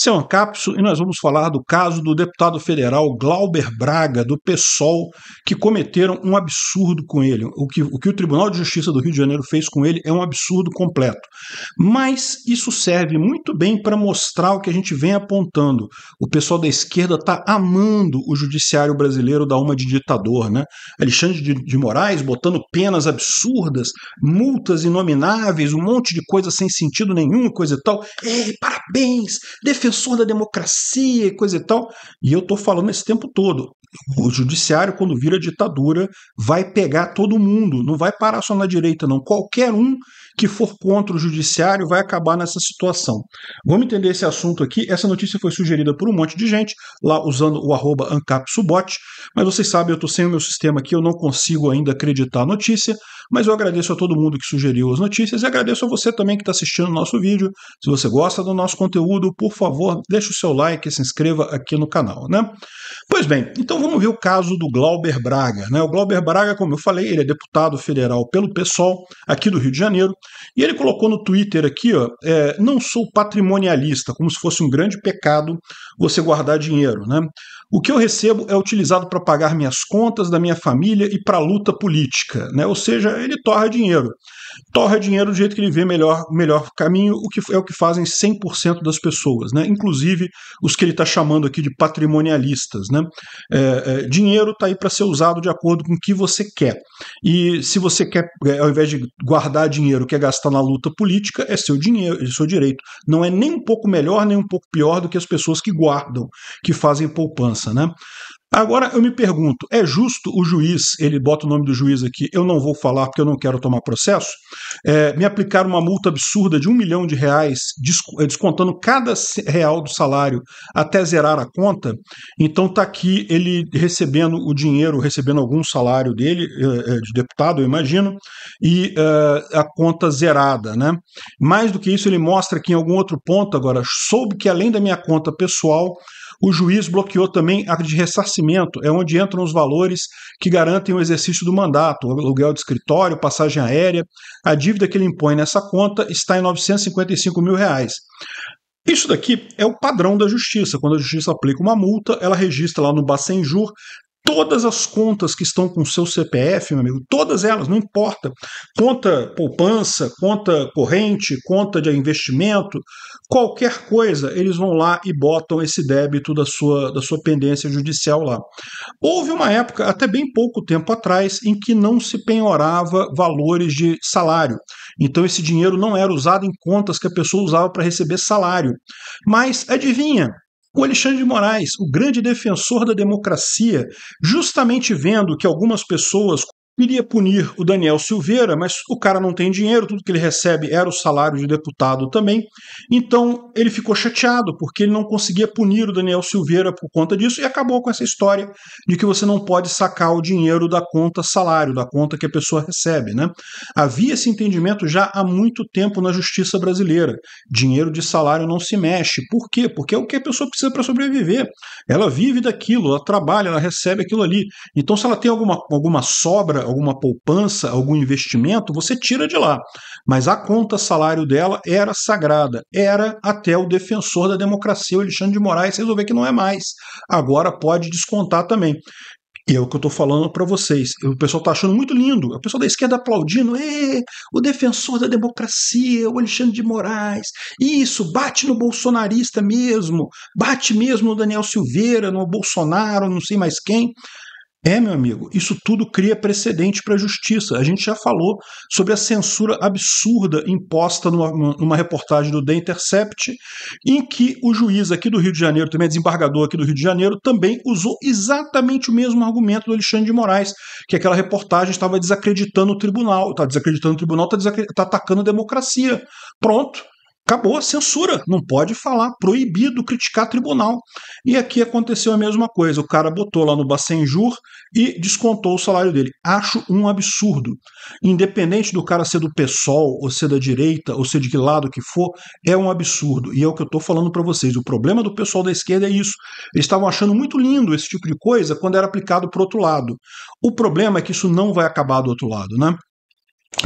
Seu é um capso e nós vamos falar do caso do deputado federal Glauber Braga, do PSOL, que cometeram um absurdo com ele. O que, o que o Tribunal de Justiça do Rio de Janeiro fez com ele é um absurdo completo. Mas isso serve muito bem para mostrar o que a gente vem apontando. O pessoal da esquerda está amando o judiciário brasileiro da uma de ditador, né? Alexandre de, de Moraes botando penas absurdas, multas inomináveis, um monte de coisa sem sentido nenhum, coisa e tal. Ei, parabéns! Defesa defensor da democracia e coisa e tal. E eu estou falando esse tempo todo. O judiciário, quando vira ditadura, vai pegar todo mundo, não vai parar só na direita, não. Qualquer um que for contra o judiciário vai acabar nessa situação. Vamos entender esse assunto aqui. Essa notícia foi sugerida por um monte de gente, lá usando o arroba AncapSubot, mas vocês sabem, eu estou sem o meu sistema aqui, eu não consigo ainda acreditar a notícia. Mas eu agradeço a todo mundo que sugeriu as notícias e agradeço a você também que está assistindo o nosso vídeo. Se você gosta do nosso conteúdo, por favor, deixe o seu like e se inscreva aqui no canal, né? Pois bem, então vamos ver o caso do Glauber Braga, né? O Glauber Braga, como eu falei, ele é deputado federal pelo PSOL aqui do Rio de Janeiro e ele colocou no Twitter aqui, ó, é, não sou patrimonialista, como se fosse um grande pecado você guardar dinheiro, né? O que eu recebo é utilizado para pagar minhas contas, da minha família e para a luta política. Né? Ou seja, ele torra dinheiro. Torra dinheiro do jeito que ele vê melhor, melhor caminho, o que é o que fazem 100% das pessoas, né? inclusive os que ele está chamando aqui de patrimonialistas. Né? É, é, dinheiro está aí para ser usado de acordo com o que você quer. E se você quer, é, ao invés de guardar dinheiro, quer gastar na luta política, é seu dinheiro, é seu direito. Não é nem um pouco melhor, nem um pouco pior do que as pessoas que guardam, que fazem poupança né? Agora eu me pergunto, é justo o juiz, ele bota o nome do juiz aqui, eu não vou falar porque eu não quero tomar processo, é, me aplicar uma multa absurda de um milhão de reais, eh, descontando cada real do salário até zerar a conta? Então tá aqui ele recebendo o dinheiro, recebendo algum salário dele, eh, eh, de deputado, eu imagino, e uh, a conta zerada, né? Mais do que isso, ele mostra que em algum outro ponto agora, soube que além da minha conta pessoal, o juiz bloqueou também a de ressarcimento, é onde entram os valores que garantem o exercício do mandato, aluguel de escritório, passagem aérea. A dívida que ele impõe nessa conta está em 955 mil reais. Isso daqui é o padrão da justiça. Quando a justiça aplica uma multa, ela registra lá no Bacenjur todas as contas que estão com seu CPF, meu amigo, todas elas, não importa. Conta poupança, conta corrente, conta de investimento, qualquer coisa, eles vão lá e botam esse débito da sua, da sua pendência judicial lá. Houve uma época, até bem pouco tempo atrás, em que não se penhorava valores de salário. Então esse dinheiro não era usado em contas que a pessoa usava para receber salário. Mas adivinha, o Alexandre de Moraes, o grande defensor da democracia, justamente vendo que algumas pessoas queria punir o Daniel Silveira, mas o cara não tem dinheiro, tudo que ele recebe era o salário de deputado também. Então ele ficou chateado porque ele não conseguia punir o Daniel Silveira por conta disso e acabou com essa história de que você não pode sacar o dinheiro da conta salário, da conta que a pessoa recebe, né? Havia esse entendimento já há muito tempo na justiça brasileira. Dinheiro de salário não se mexe. Por quê? Porque é o que a pessoa precisa para sobreviver. Ela vive daquilo, ela trabalha, ela recebe aquilo ali. Então se ela tem alguma alguma sobra alguma poupança, algum investimento, você tira de lá. Mas a conta salário dela era sagrada, era até o defensor da democracia, o Alexandre de Moraes, resolver que não é mais. Agora pode descontar também. E é o que eu estou falando para vocês. O pessoal está achando muito lindo. O pessoal da esquerda aplaudindo. É, o defensor da democracia, o Alexandre de Moraes. Isso, bate no bolsonarista mesmo. Bate mesmo no Daniel Silveira, no Bolsonaro, não sei mais quem. É, meu amigo, isso tudo cria precedente para a justiça. A gente já falou sobre a censura absurda imposta numa, numa, reportagem do The Intercept, em que o juiz aqui do Rio de Janeiro, também é desembargador aqui do Rio de Janeiro, também usou exatamente o mesmo argumento do Alexandre de Moraes, que aquela reportagem estava desacreditando o tribunal, está desacreditando o tribunal, está tá atacando a democracia. Pronto, Acabou a censura, não pode falar, proibido criticar tribunal. E aqui aconteceu a mesma coisa, o cara botou lá no Bacenjur e descontou o salário dele. Acho um absurdo. Independente do cara ser do PSOL, ou ser da direita, ou ser de que lado que for, é um absurdo. E é o que eu estou falando para vocês. O problema do pessoal da esquerda é isso. Eles estavam achando muito lindo esse tipo de coisa quando era aplicado para outro lado. O problema é que isso não vai acabar do outro lado, né?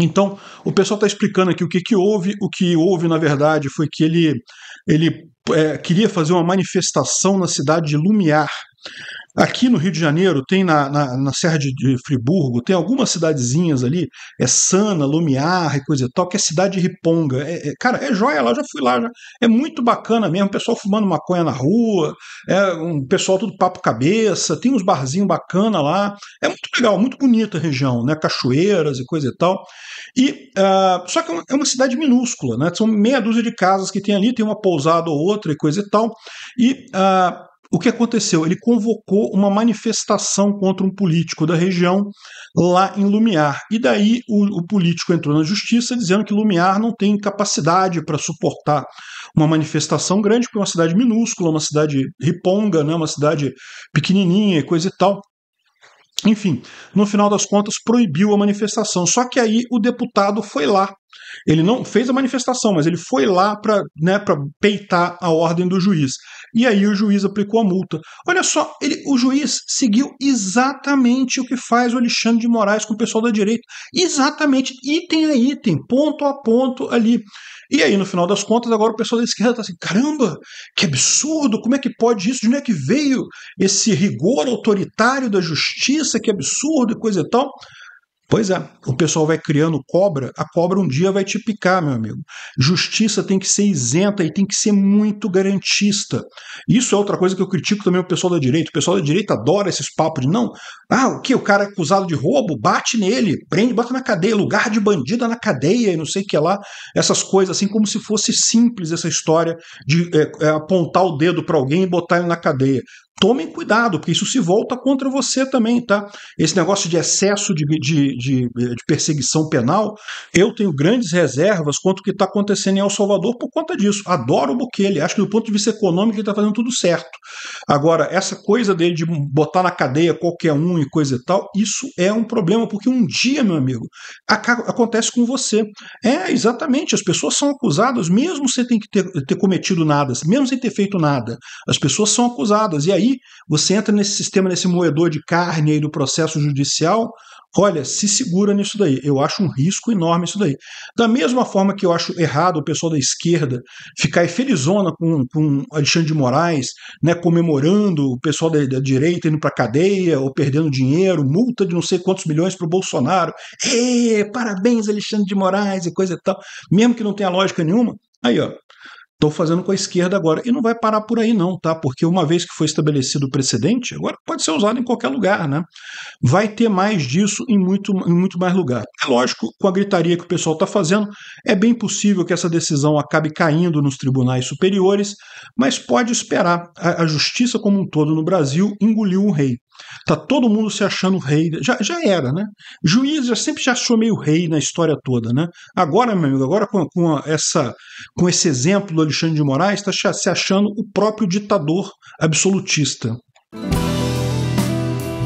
Então, o pessoal está explicando aqui o que, que houve. O que houve, na verdade, foi que ele, ele é, queria fazer uma manifestação na cidade de Lumiar. Aqui no Rio de Janeiro, tem na, na, na Serra de, de, Friburgo, tem algumas cidadezinhas ali, é Sana, Lumiar e coisa e tal, que é cidade de riponga. É, é, cara, é joia lá, já fui lá, já. é muito bacana mesmo, o pessoal fumando maconha na rua, é um pessoal tudo papo cabeça, tem uns barzinhos bacana lá, é muito legal, muito bonita a região, né, cachoeiras e coisa e tal. E, uh, só que é uma, é uma cidade minúscula, né, são meia dúzia de casas que tem ali, tem uma pousada ou outra e coisa e tal, e... Uh, o que aconteceu? Ele convocou uma manifestação contra um político da região lá em Lumiar. E daí o, o político entrou na justiça dizendo que Lumiar não tem capacidade para suportar uma manifestação grande, porque é uma cidade minúscula, uma cidade riponga, né, uma cidade pequenininha e coisa e tal. Enfim, no final das contas, proibiu a manifestação. Só que aí o deputado foi lá ele não fez a manifestação, mas ele foi lá para né, peitar a ordem do juiz. E aí o juiz aplicou a multa. Olha só, ele, o juiz seguiu exatamente o que faz o Alexandre de Moraes com o pessoal da direita. Exatamente, item a item, ponto a ponto ali. E aí, no final das contas, agora o pessoal da esquerda está assim: caramba, que absurdo, como é que pode isso? De onde é que veio esse rigor autoritário da justiça? Que absurdo e coisa e tal. Pois é, o pessoal vai criando cobra, a cobra um dia vai te picar, meu amigo. Justiça tem que ser isenta e tem que ser muito garantista. Isso é outra coisa que eu critico também o pessoal da direita. O pessoal da direita adora esses papos de não. Ah, o que? O cara é acusado de roubo, bate nele, prende, bota na cadeia, lugar de bandida na cadeia e não sei o que lá. Essas coisas, assim, como se fosse simples essa história de é, é, apontar o dedo para alguém e botar ele na cadeia tomem cuidado, porque isso se volta contra você também, tá? Esse negócio de excesso de, de, de, de perseguição penal, eu tenho grandes reservas quanto o que está acontecendo em El Salvador por conta disso. Adoro o Bukele, acho que do ponto de vista econômico ele está fazendo tudo certo. Agora, essa coisa dele de botar na cadeia qualquer um e coisa e tal, isso é um problema, porque um dia, meu amigo, acontece com você. É, exatamente, as pessoas são acusadas mesmo sem ter, ter cometido nada, mesmo sem ter feito nada. As pessoas são acusadas, e aí aí você entra nesse sistema, nesse moedor de carne aí do processo judicial. Olha, se segura nisso daí. Eu acho um risco enorme isso daí. Da mesma forma que eu acho errado o pessoal da esquerda ficar felizona com, com Alexandre de Moraes, né, comemorando o pessoal da, da direita indo para cadeia ou perdendo dinheiro, multa de não sei quantos milhões para o Bolsonaro. É, parabéns, Alexandre de Moraes e coisa e tal. Mesmo que não tenha lógica nenhuma, aí ó, Estou fazendo com a esquerda agora. E não vai parar por aí, não, tá? Porque uma vez que foi estabelecido o precedente, agora pode ser usado em qualquer lugar, né? Vai ter mais disso em muito, em muito mais lugar. É lógico, com a gritaria que o pessoal está fazendo, é bem possível que essa decisão acabe caindo nos tribunais superiores, mas pode esperar. A, a justiça como um todo no Brasil engoliu um rei. Tá todo mundo se achando rei. Já, já era, né? Juiz já sempre se achou meio rei na história toda, né? Agora, meu amigo, agora com, com, essa, com esse exemplo do Alexandre de Moraes, está se achando o próprio ditador absolutista.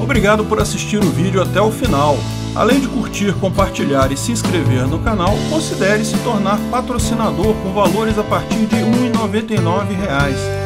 Obrigado por assistir o vídeo até o final. Além de curtir, compartilhar e se inscrever no canal, considere se tornar patrocinador com valores a partir de R$ 1,99